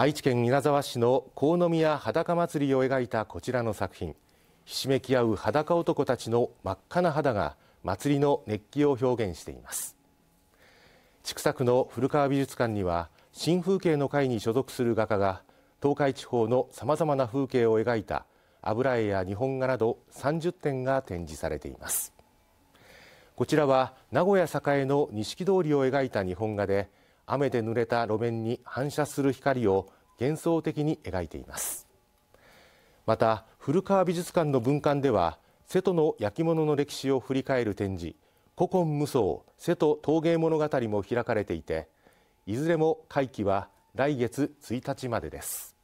愛知県稲沢市の河宮裸祭りを描いたこちらの作品ひしめき合う裸男たちの真っ赤な肌が祭りの熱気を表現しています千作の古川美術館には新風景の会に所属する画家が東海地方のさまざまな風景を描いた油絵や日本画など30点が展示されていますこちらは名古屋栄の錦通りを描いた日本画で雨で濡れた路面に反射する光を幻想的に描いていますまた古川美術館の文館では瀬戸の焼き物の歴史を振り返る展示古今無双瀬戸陶芸物語も開かれていていずれも会期は来月1日までです